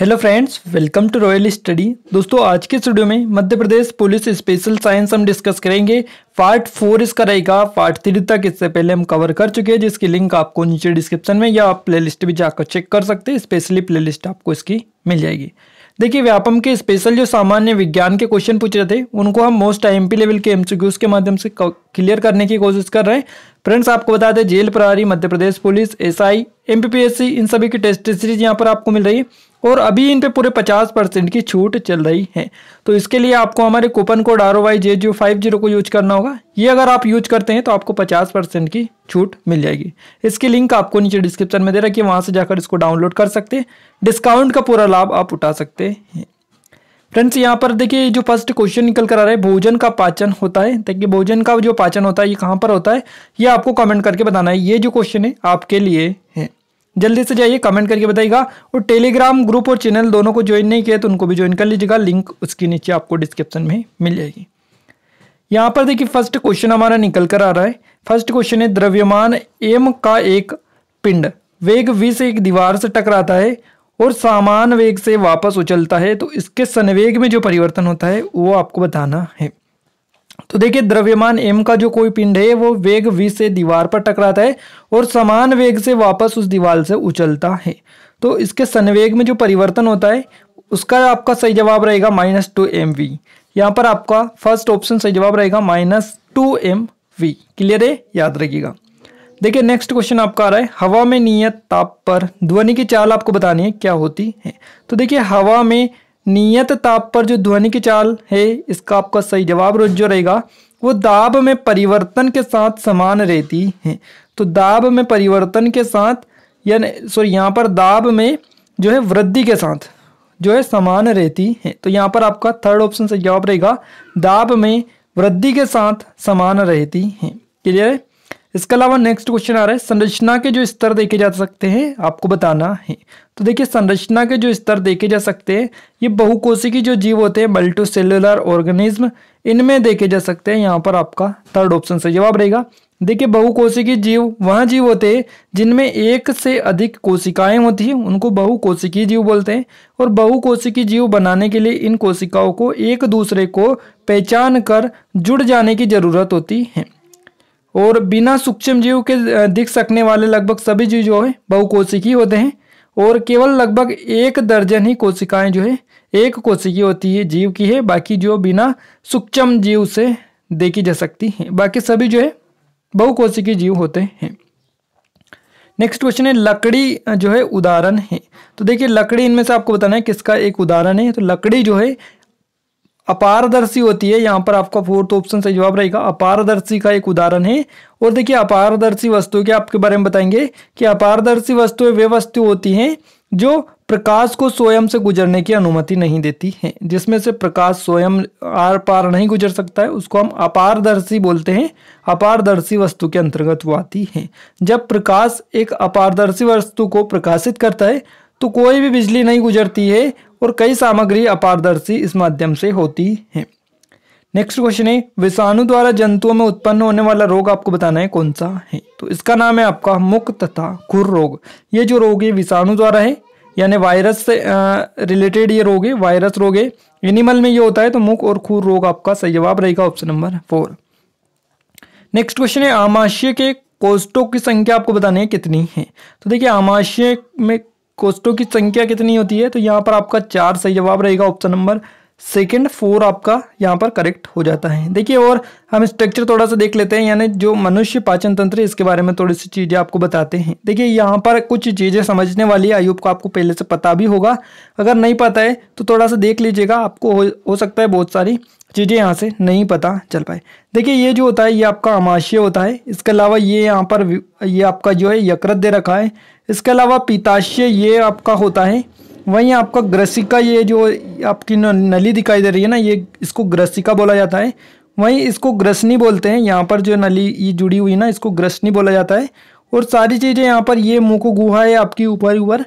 hello friends welcome to royal study दोस्तों आज के स्टूडियो में Madhya Pradesh police special science हम डिस्कस करेंगे पार्ट फोर इसका रहेगा पार्ट थ्री तक इससे पहले हम कवर कर चुके हैं जिसकी लिंक आपको नीचे डिस्क्रिप्शन में या आप प्लेलिस्ट भी जाकर चेक कर सकते हैं स्पेशली प्लेलिस्ट आपको इसकी मिल जाएगी देखिए व्यापम के स्पेशल जो सामान्य विज्ञान के क्वेश्चन पूछ रहे थे उनको हम मोस्ट आई लेवल के एम के माध्यम से क्लियर करने की कोशिश कर रहे हैं फ्रेंड्स आपको बता दें जेल प्रहारी Madhya Pradesh police S I इन सभी की टेस्ट सीरीज यहाँ पर आपको मिल रही है और अभी इन पे पूरे 50 परसेंट की छूट चल रही है तो इसके लिए आपको हमारे coupon code R O Y J zero five zero को यूज करना होगा ये अगर आप यूज करते हैं तो आपको 50 परसेंट की छूट मिल जाएगी इसकी लिंक आपको नीचे डिस्क्रिप्शन में दे रखिए है वहाँ से जाकर इसको डाउनलोड कर सकते हैं डिस्काउंट का पूरा लाभ आप उठा सकते हैं फ्रेंड्स यहाँ पर देखिए जो फर्स्ट क्वेश्चन निकल कर आ रहा है भोजन का पाचन होता है देखिए भोजन का जो पाचन होता है ये कहाँ पर होता है ये आपको कमेंट करके बताना है ये जो क्वेश्चन है आपके लिए है जल्दी से जाइए कमेंट करके बताइएगा और टेलीग्राम ग्रुप और चैनल दोनों को ज्वाइन नहीं किया तो उनको भी ज्वाइन कर लीजिएगा लिंक उसके नीचे आपको डिस्क्रिप्शन में मिल जाएगी यहाँ पर देखिए फर्स्ट क्वेश्चन हमारा निकल कर आ रहा है फर्स्ट क्वेश्चन है द्रव्यमान एम का एक पिंड वेग वी से एक दीवार से टकराता है और सामान वेग से वापस उछलता है तो इसके सनवेग में जो परिवर्तन होता है वो आपको बताना है तो देखिए द्रव्यमान एम का जो कोई पिंड है वो वेग वी से दीवार पर टकराता है और समान वेग से वापस उस दीवार से उछलता है तो इसके संवेग में जो परिवर्तन होता है उसका आपका सही जवाब रहेगा माइनस टू एम वी यहाँ पर आपका फर्स्ट ऑप्शन सही जवाब रहेगा minus two M V clear है याद रखिएगा देखिए नेक्स्ट क्वेश्चन आपका आ रहा है हवा में नियत ताप पर ध्वनि की चाल आपको बतानी है क्या होती है तो देखिए हवा में नियत ताप पर जो ध्वनि की चाल है इसका आपका सही जवाब जो रहेगा वो दाब में परिवर्तन के साथ समान रहती है तो दाब में परिवर्तन के साथ यानी सॉरी यहाँ पर दाब में जो है वृद्धि के साथ जो है समान रहती है तो यहाँ पर आपका थर्ड ऑप्शन सही जवाब रहेगा दाब में वृद्धि के साथ समान रहती है क्लियर है इसके अलावा नेक्स्ट क्वेश्चन आ रहा है संरचना के जो स्तर देखे जा सकते हैं आपको बताना है तो देखिए संरचना के जो स्तर देखे जा सकते हैं ये की जो जीव होते हैं मल्टो सेलुलर ऑर्गेनिज्म इनमें देखे जा सकते हैं यहाँ पर आपका थर्ड ऑप्शन से जवाब रहेगा देखिए की जीव वह जीव होते हैं जिनमें एक से अधिक कोशिकाएं होती हैं उनको बहुकोशिकी जीव बोलते हैं और बहुकोशिकी जीव बनाने के लिए इन कोशिकाओं को एक दूसरे को पहचान कर जुड़ जाने की ज़रूरत होती है और बिना सूक्ष्म जीव के दिख सकने वाले लगभग सभी जीव जो है बहुकोशिकी होते हैं और केवल लगभग एक दर्जन ही कोशिकाएं जो है एक कोशिकी होती है जीव की है बाकी जो बिना सूक्ष्म जीव से देखी जा सकती है बाकी सभी जो है बहुकोशिकी जीव होते हैं नेक्स्ट क्वेश्चन है लकड़ी जो है उदाहरण है तो देखिए लकड़ी इनमें से आपको बताना है किसका एक उदाहरण है तो लकड़ी जो है अपारदर्शी होती है यहाँ पर आपका फोर्थ ऑप्शन सही जवाब रहेगा अपारदर्शी का एक उदाहरण है और देखिए अपारदर्शी वस्तु के आपके बारे में बताएंगे कि अपारदर्शी वस्तुएं वे वस्तु होती हैं जो प्रकाश को स्वयं से गुजरने की अनुमति नहीं देती है जिसमें से प्रकाश स्वयं आर पार नहीं गुजर सकता है उसको हम अपारदर्शी बोलते हैं अपारदर्शी वस्तु के अंतर्गत वो आती है जब प्रकाश एक अपारदर्शी वस्तु को प्रकाशित करता है तो कोई भी बिजली नहीं गुजरती है और कई सामग्री अपारदर्शी इस माध्यम से होती है नेक्स्ट क्वेश्चन है विषाणु द्वारा जंतुओं में उत्पन्न होने वाला रोग आपको बताना है कौन सा है तो इसका नाम है आपका मुख तथा खुर रोग ये जो रोग है विषाणु द्वारा है यानी वायरस से रिलेटेड ये रोग है वायरस रोग है एनिमल में ये होता है तो मुख और खुर रोग आपका सही जवाब रहेगा option number four next question है आमाशय के कोष्टों की संख्या आपको बताने है कितनी है तो देखिए आमाशय में कोष्टों की संख्या कितनी होती है तो यहाँ पर आपका चार सही जवाब रहेगा ऑप्शन नंबर सेकंड फोर आपका यहाँ पर करेक्ट हो जाता है देखिए और हम स्ट्रक्चर थोड़ा सा देख लेते हैं यानी जो मनुष्य पाचन तंत्र इसके बारे में थोड़ी सी चीज़ें आपको बताते हैं देखिए यहाँ पर कुछ चीज़ें समझने वाली आयुब को आपको पहले से पता भी होगा अगर नहीं पता है तो थोड़ा सा देख लीजिएगा आपको हो, हो सकता है बहुत सारी चीज़ें यहाँ से नहीं पता चल पाए देखिए ये जो होता है ये आपका अमाशय होता है इसके अलावा ये यहाँ पर ये आपका जो है यकृत दे रखा है इसके अलावा पिताशय ये आपका होता है वहीं आपका ग्रसिका ये जो आपकी नली दिखाई दे रही है ना ये इसको ग्रसिका बोला जाता है वहीं इसको ग्रसनी बोलते हैं यहाँ पर जो नली ये जुड़ी हुई ना इसको ग्रसनी बोला जाता है और सारी चीज़ें यहाँ पर ये मुँह को गुहा है आपकी ऊपर ऊपर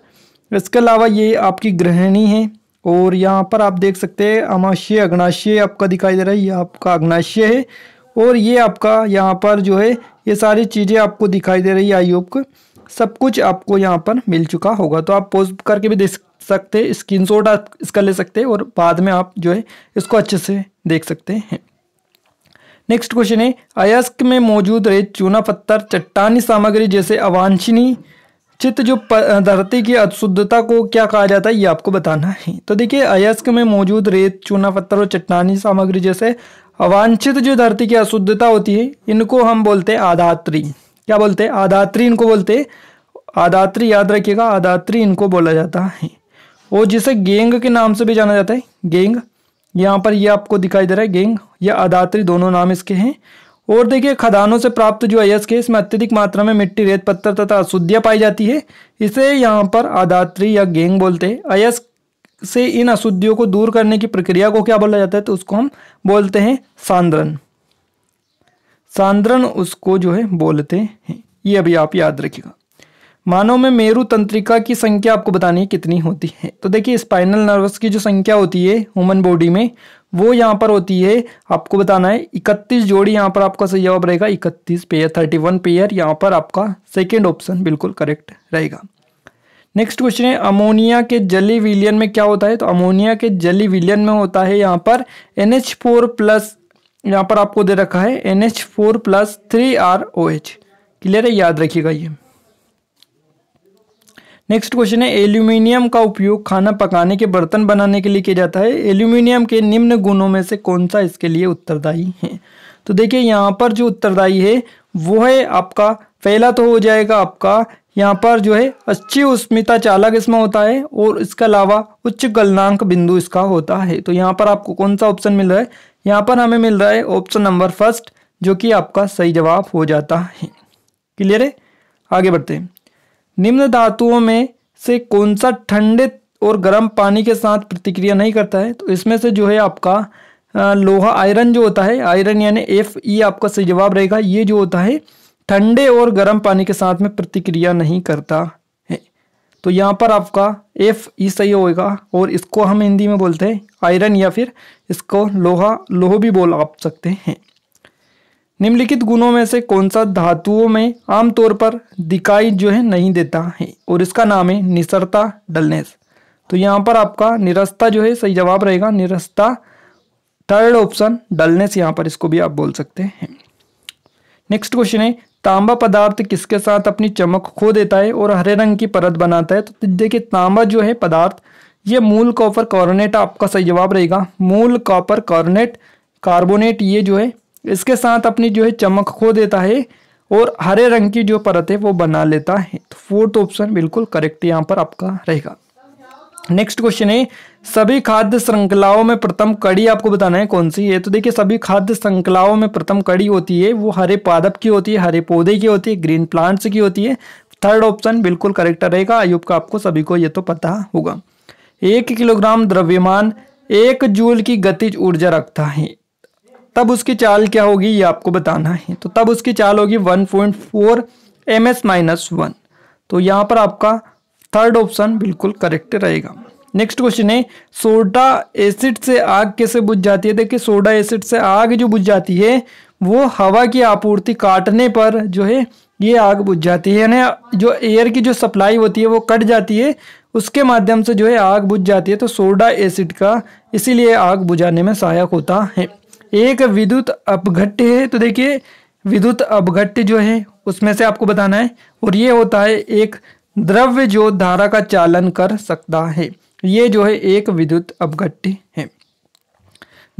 इसके अलावा ये आपकी ग्रहणी है और यहाँ पर आप देख सकते हैं अमाशय अग्नाशय आपका दिखाई दे रहा है ये आपका अग्नाशय है और ये आपका यहाँ पर जो है ये सारी चीज़ें आपको दिखाई दे रही है आई सब कुछ आपको यहाँ पर मिल चुका होगा तो आप पोस्ट करके भी देख सकते हैं स्क्रीन आप इसका ले सकते हैं और बाद में आप जो है इसको अच्छे से देख सकते हैं नेक्स्ट क्वेश्चन है अयस्क में मौजूद रेत चूना पत्थर चट्टानी सामग्री जैसे अवांछनीय चित्त जो धरती की अशुद्धता को क्या कहा जाता है ये आपको बताना है तो देखिए अयस्क में मौजूद रेत चूना पत्थर और चट्टानी सामग्री जैसे अवांछित जो धरती की अशुद्धता होती है इनको हम बोलते हैं आधात्री क्या बोलते हैं आदात्री इनको बोलते आदात्री याद रखिएगा आदात्री इनको बोला जाता है और जिसे गेंग के नाम से भी जाना जाता है गेंग यहाँ पर ये आपको दिखाई दे रहा है गेंग या अदात्री दोनों नाम इसके हैं और देखिए खदानों से प्राप्त जो अयस्क है इसमें अत्यधिक मात्रा में मिट्टी रेत पत्थर तथा अशुद्धियाँ पाई जाती है इसे यहाँ पर आदात्री या गेंग बोलते हैं अयस्क से इन अशुद्धियों को दूर करने की प्रक्रिया को क्या बोला जाता है तो उसको हम बोलते हैं सांद्रन सांद्रण उसको जो है बोलते हैं ये अभी आप याद रखिएगा मानव में मेरु तंत्रिका की संख्या आपको बतानी है कितनी होती है तो देखिए स्पाइनल नर्वस की जो संख्या होती है ह्यूमन बॉडी में वो यहाँ पर होती है आपको बताना है इकतीस जोड़ी यहाँ पर आपका सही जवाब रहेगा इकतीस पेयर थर्टी वन पेयर यहाँ पर आपका सेकेंड ऑप्शन बिल्कुल करेक्ट रहेगा नेक्स्ट क्वेश्चन है अमोनिया के जली विलियन में क्या होता है तो अमोनिया के जली विलियन में होता है यहाँ पर एन एच फोर प्लस यहाँ पर आपको दे रखा है N H four plus three R O H clear है याद रखिएगा ये नेक्स्ट क्वेश्चन है एल्यूमिनियम का उपयोग खाना पकाने के बर्तन बनाने के लिए किया जाता है एल्यूमिनियम के निम्न गुणों में से कौन सा इसके लिए उत्तरदायी है तो देखिए यहाँ पर जो उत्तरदायी है वो है आपका पहला तो हो जाएगा आपका यहाँ पर जो है अच्छी उष्मिता चालक इसमें होता है और इसके अलावा उच्च गलनांक बिंदु इसका होता है तो यहाँ पर आपको कौन सा ऑप्शन मिल रहा है यहाँ पर हमें मिल रहा है ऑप्शन नंबर फर्स्ट जो कि आपका सही जवाब हो जाता है क्लियर है आगे बढ़ते हैं निम्न धातुओं में से कौन सा ठंडे और गर्म पानी के साथ प्रतिक्रिया नहीं करता है तो इसमें से जो है आपका लोहा आयरन जो होता है आयरन यानी एफ ई आपका सही जवाब रहेगा ये जो होता है ठंडे और गर्म पानी के साथ में प्रतिक्रिया नहीं करता तो यहाँ पर आपका एफ ई e सही होएगा और इसको हम हिंदी में बोलते हैं आयरन या फिर इसको लोहा लोह भी बोल आप सकते हैं निम्नलिखित गुणों में से कौन सा धातुओं में आमतौर पर दिखाई जो है नहीं देता है और इसका नाम है निसरता डलनेस तो यहाँ पर आपका निरस्ता जो है सही जवाब रहेगा निरस्ता थर्ड ऑप्शन डलनेस यहाँ पर इसको भी आप बोल सकते हैं नेक्स्ट क्वेश्चन है तांबा पदार्थ किसके साथ अपनी चमक खो देता है और हरे रंग की परत बनाता है तो देखिए तांबा जो है पदार्थ ये मूल कॉपर कॉर्नेट आपका सही जवाब रहेगा मूल कॉपर कॉर्नेट कार्बोनेट ये जो है इसके साथ अपनी जो है चमक खो देता है और हरे रंग की जो परत है वो बना लेता है तो फोर्थ ऑप्शन बिल्कुल करेक्ट यहाँ पर आपका रहेगा नेक्स्ट क्वेश्चन है सभी खाद्य श्रृंखलाओं में प्रथम कड़ी आपको बताना है कौन सी है तो देखिए सभी खाद्य श्रृंखलाओं में प्रथम कड़ी होती है वो हरे पादप की होती है हरे पौधे की होती है ग्रीन प्लांट्स की होती है थर्ड ऑप्शन बिल्कुल करेक्ट रहेगा अयुब का आपको सभी को ये तो पता होगा एक किलोग्राम द्रव्यमान एक जूल की गतिज ऊर्जा रखता है तब उसकी चाल क्या होगी ये आपको बताना है तो तब उसकी चाल होगी one point four M S minus one तो यहाँ पर आपका थर्ड ऑप्शन बिल्कुल करेक्ट रहेगा नेक्स्ट क्वेश्चन है सोडा एसिड से आग कैसे बुझ जाती है देखिए सोडा एसिड से आग जो बुझ जाती है वो हवा की आपूर्ति काटने पर जो है ये आग बुझ जाती है यानी जो एयर की जो सप्लाई होती है वो कट जाती है उसके माध्यम से जो है आग बुझ जाती है तो सोडा एसिड का इसीलिए आग बुझाने में सहायक होता है एक विद्युत अपघट्य है तो देखिए विद्युत अपघट्य जो है उसमें से आपको बताना है और ये होता है एक द्रव्य जो धारा का चालन कर सकता है ये जो है एक विद्युत अपघट्य है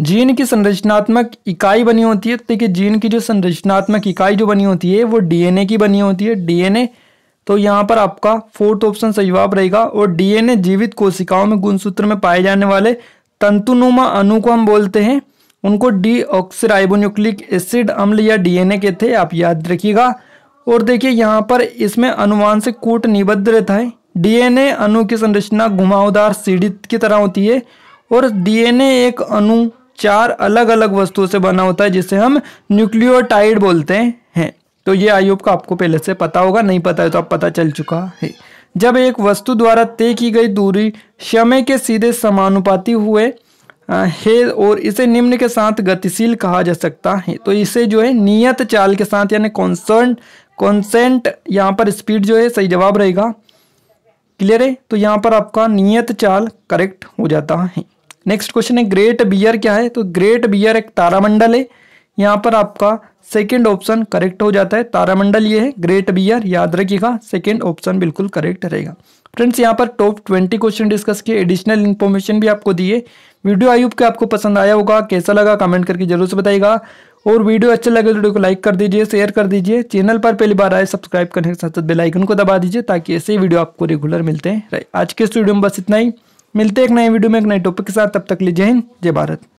जीन की संरचनात्मक इकाई बनी होती है देखिए जीन की जो संरचनात्मक इकाई जो बनी होती है वो डीएनए की बनी होती है डीएनए तो यहाँ पर आपका फोर्थ ऑप्शन सही जवाब रहेगा और डीएनए जीवित कोशिकाओं में गुणसूत्र में पाए जाने वाले तंतुनुमा अणु को हम बोलते हैं उनको डी एसिड अम्ल या डीएनए के थे आप याद रखिएगा और देखिए यहाँ पर इसमें अनुवांशिक कूट निबद्ध रहता है डीएनए अणु की संरचना घुमावदार सीढ़ी की तरह होती है और डीएनए एक अणु चार अलग अलग वस्तुओं से बना होता है जिसे हम न्यूक्लियोटाइड बोलते हैं तो ये आयुब का आपको पहले से पता होगा नहीं पता है तो आप पता चल चुका है जब एक वस्तु द्वारा तय की गई दूरी समय के सीधे समानुपाती हुए है और इसे निम्न के साथ गतिशील कहा जा सकता है तो इसे जो है नियत चाल के साथ यानी कॉन्सर्न कॉन्सेंट यहाँ पर स्पीड जो है सही जवाब रहेगा क्लियर है तो यहाँ पर आपका नियत चाल करेक्ट हो जाता है नेक्स्ट क्वेश्चन है ग्रेट बियर क्या है तो ग्रेट बियर एक तारामंडल है यहाँ पर आपका सेकेंड ऑप्शन करेक्ट हो जाता है तारामंडल ये है ग्रेट बियर याद रखिएगा सेकेंड ऑप्शन बिल्कुल करेक्ट रहेगा फ्रेंड्स यहाँ पर टॉप ट्वेंटी क्वेश्चन डिस्कस किए एडिशनल इन्फॉर्मेशन भी आपको दिए वीडियो आयुब के आपको पसंद आया होगा कैसा लगा कमेंट करके जरूर से बताएगा और वीडियो अच्छा लगे तो वीडियो को लाइक कर दीजिए शेयर कर दीजिए चैनल पर पहली बार आए सब्सक्राइब करने के साथ साथ बेलाइकन को दबा दीजिए ताकि ऐसे ही वीडियो आपको रेगुलर मिलते हैं आज के इस वीडियो में बस इतना ही मिलते हैं एक नए वीडियो में एक नए टॉपिक के साथ तब तक लीजिए हिंद जय भारत